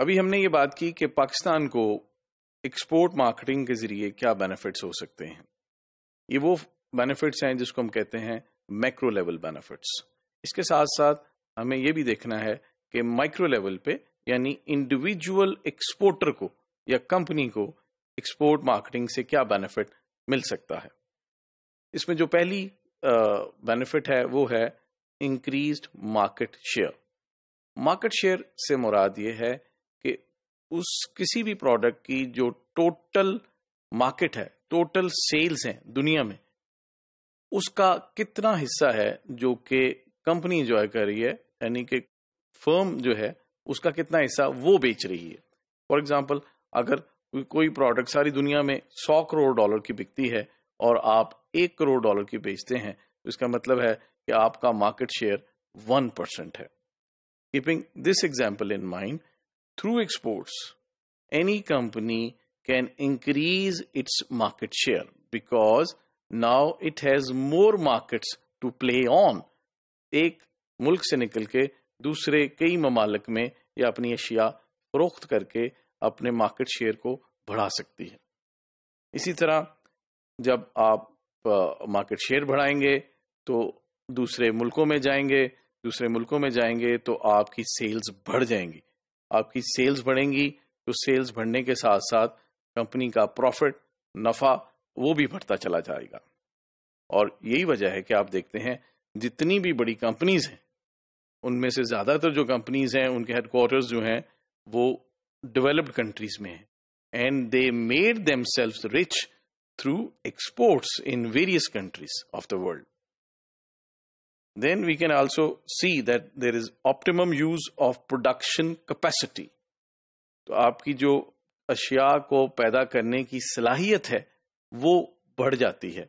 अभी हमने ये बात की कि पाकिस्तान को एक्सपोर्ट मार्केटिंग के जरिए क्या बेनिफिट्स हो सकते हैं ये वो बेनिफिट्स हैं जिसको हम कहते हैं मैक्रो लेवल बेनिफिट्स इसके साथ साथ हमें ये भी देखना है कि माइक्रो लेवल पे यानी इंडिविजुअल एक्सपोर्टर को या कंपनी को एक्सपोर्ट मार्केटिंग से क्या बेनिफिट मिल सकता है इसमें जो पहली बेनिफिट है वो है increased market share market share से मुराद ये है उस किसी भी प्रोडक्ट की जो टोटल मार्केट है टोटल सेल्स हैं दुनिया में उसका कितना हिस्सा है जो कि कंपनी एंजॉय कर रही है यानी कि फर्म जो है उसका कितना हिस्सा वो बेच रही है फॉर एग्जाम्पल अगर कोई प्रोडक्ट सारी दुनिया में सौ करोड़ डॉलर की बिकती है और आप एक करोड़ डॉलर की बेचते हैं तो इसका मतलब है कि आपका मार्केट शेयर वन परसेंट है keeping this example in mind through exports, any company can increase its market share because now it has more markets to play on. एक मुल्क से निकल के दूसरे कई ममालक में या अपनी अशिया फरोख्त करके अपने मार्केट शेयर को बढ़ा सकती है इसी तरह जब आप मार्केट शेयर बढ़ाएंगे तो दूसरे मुल्कों में जाएंगे दूसरे मुल्कों में जाएंगे तो आपकी सेल्स बढ़ जाएंगी आपकी सेल्स बढ़ेंगी तो सेल्स बढ़ने के साथ साथ कंपनी का प्रॉफिट नफा वो भी बढ़ता चला जाएगा और यही वजह है कि आप देखते हैं जितनी भी बड़ी कंपनीज हैं उनमें से ज़्यादातर जो कंपनीज हैं उनके हेडक्वार्टर्स जो हैं वो डेवलप्ड कंट्रीज में हैं and they made them rich through exports in various countries of the world then we can also see that there is optimum use of production capacity तो आपकी जो अशिया को पैदा करने की सलाहियत है वो बढ़ जाती है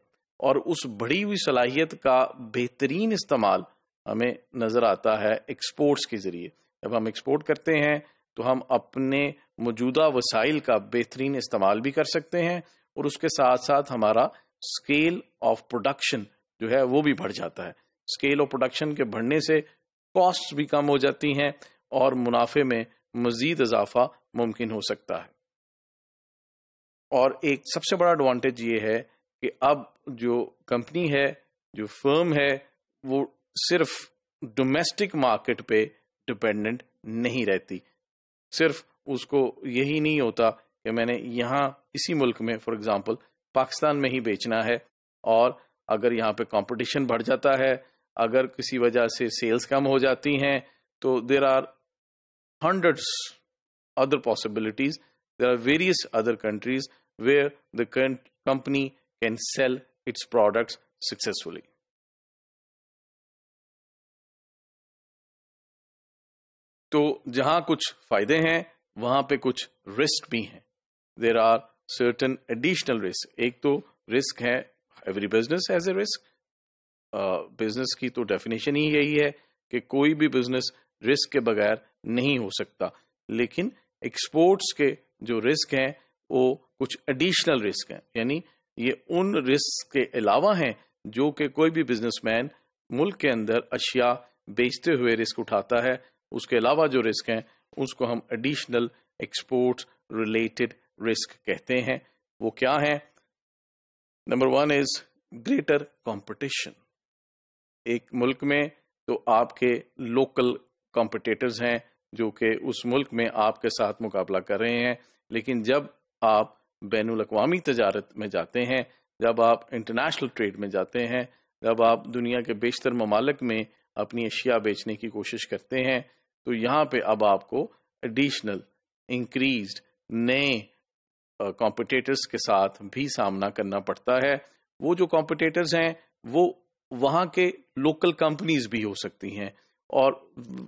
और उस बढ़ी हुई सलाहियत का बेहतरीन इस्तेमाल हमें नज़र आता है एक्सपोर्ट्स के ज़रिए जब हम एक्सपोर्ट करते हैं तो हम अपने मौजूदा वसाइल का बेहतरीन इस्तेमाल भी कर सकते हैं और उसके साथ साथ हमारा स्केल ऑफ प्रोडक्शन जो है वो भी बढ़ जाता है स्केल ऑफ प्रोडक्शन के बढ़ने से कॉस्ट भी कम हो जाती हैं और मुनाफे में मजीद इजाफा मुमकिन हो सकता है और एक सबसे बड़ा एडवांटेज ये है कि अब जो कंपनी है जो फर्म है वो सिर्फ डोमेस्टिक मार्केट पे डिपेंडेंट नहीं रहती सिर्फ उसको यही नहीं होता कि मैंने यहाँ इसी मुल्क में फॉर एग्जांपल पाकिस्तान में ही बेचना है और अगर यहाँ पे कंपटीशन बढ़ जाता है अगर किसी वजह से सेल्स कम हो जाती हैं तो there are hundred other possibilities there are various other countries where the company can sell its product successfully तो जहां कुछ फायदे हैं वहां पे कुछ रिस्क भी हैं there are certain additional risk एक तो रिस्क है every business has a risk business की तो डेफिनेशन ही यही है कि कोई भी बिजनेस रिस्क के बगैर नहीं हो सकता लेकिन एक्सपोर्ट्स के जो रिस्क हैं वो कुछ एडिशनल रिस्क हैं यानी ये उन रिस्क के अलावा हैं जो कि कोई भी बिजनेसमैन मुल्क के अंदर अशिया बेचते हुए रिस्क उठाता है उसके अलावा जो रिस्क हैं उसको हम एडिशनल एक्सपोर्ट रिलेटेड रिस्क कहते हैं वो क्या है number one is greater competition एक मुल्क में तो आपके लोकल कॉम्पिटेटर्स हैं जो कि उस मुल्क में आपके साथ मुकाबला कर रहे हैं लेकिन जब आप बैन अवी तजारत में जाते हैं जब आप इंटरनेशनल ट्रेड में जाते हैं जब आप दुनिया के बेशतर ममालक में अपनी अशिया बेचने की कोशिश करते हैं तो यहाँ पे अब आपको एडिशनल इंक्रीज नए कॉम्पिटेटर्स के साथ भी सामना करना पड़ता है वो जो कॉम्पिटेटर्स हैं वो वहां के लोकल कंपनीज भी हो सकती हैं और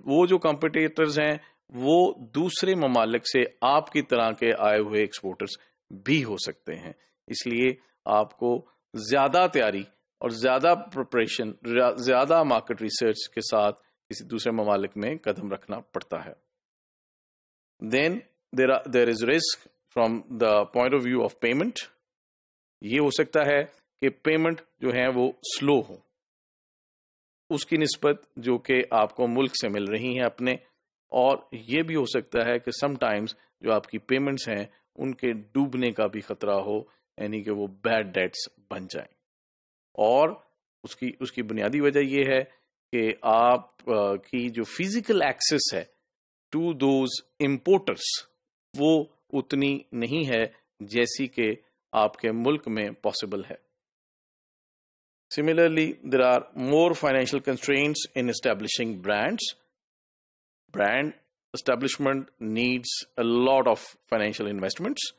वो जो कॉम्पिटिटर्स हैं वो दूसरे ममालिक से आपकी तरह के आए हुए एक्सपोर्टर्स भी हो सकते हैं इसलिए आपको ज़्यादा तैयारी और ज़्यादा प्रिपरेशन ज़्यादा मार्केट रिसर्च के साथ किसी दूसरे ममालिक में कदम रखना पड़ता है then there there is risk from the point of view of payment ये हो सकता है कि पेमेंट जो है वो स्लो हो उसकी नस्बत जो कि आपको मुल्क से मिल रही हैं अपने और ये भी हो सकता है कि समटाइम्स जो आपकी पेमेंट्स हैं उनके डूबने का भी खतरा हो यानी कि वो बैड डेट्स बन जाएं और उसकी उसकी बुनियादी वजह यह है कि आप आ, की जो फिजिकल एक्सेस है टू दोज इम्पोर्टर्स वो उतनी नहीं है जैसी कि आपके मुल्क में पॉसिबल है Similarly, there are more financial constraints in establishing brands. Brand establishment needs a lot of financial investments.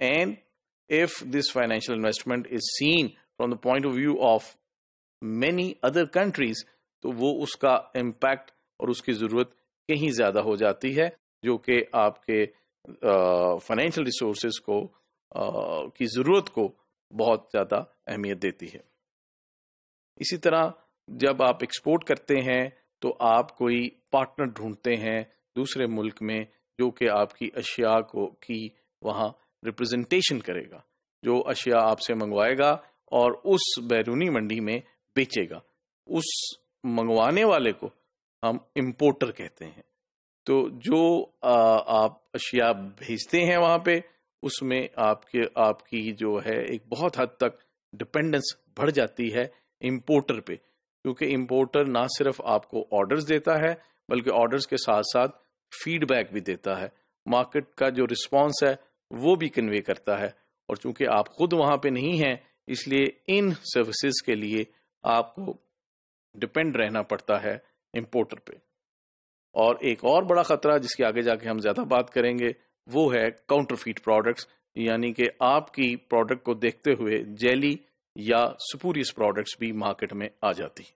And if this financial investment is seen from the point of view of many other countries, to wo uska impact aur uski zarurat कहीं zyada ho jati hai jo ke aapke financial resources को आ, की ज़रूरत को बहुत ज़्यादा अहमियत देती है इसी तरह जब आप एक्सपोर्ट करते हैं तो आप कोई पार्टनर ढूंढते हैं दूसरे मुल्क में जो कि आपकी अशिया को की वहाँ रिप्रेजेंटेशन करेगा जो अशिया आपसे मंगवाएगा और उस बैरूनी मंडी में बेचेगा उस मंगवाने वाले को हम इम्पोर्टर कहते हैं तो जो आ, आप अशिया भेजते हैं वहाँ पे उसमें आपके आपकी जो है एक बहुत हद तक डिपेंडेंस बढ़ जाती है इम्पोर्टर पे क्योंकि इम्पोर्टर ना सिर्फ आपको ऑर्डर्स देता है बल्कि ऑर्डर्स के साथ साथ फीडबैक भी देता है मार्केट का जो रिस्पॉन्स है वो भी कन्वे करता है और चूंकि आप खुद वहां पे नहीं हैं इसलिए इन सर्विसेज के लिए आपको डिपेंड रहना पड़ता है इम्पोर्टर पे और एक और बड़ा खतरा जिसके आगे जाके हम ज़्यादा बात करेंगे वो है काउंटरफीट प्रोडक्ट्स यानी कि आपकी प्रोडक्ट को देखते हुए जेली या सुपूरियस प्रोडक्ट्स भी मार्केट में आ जाती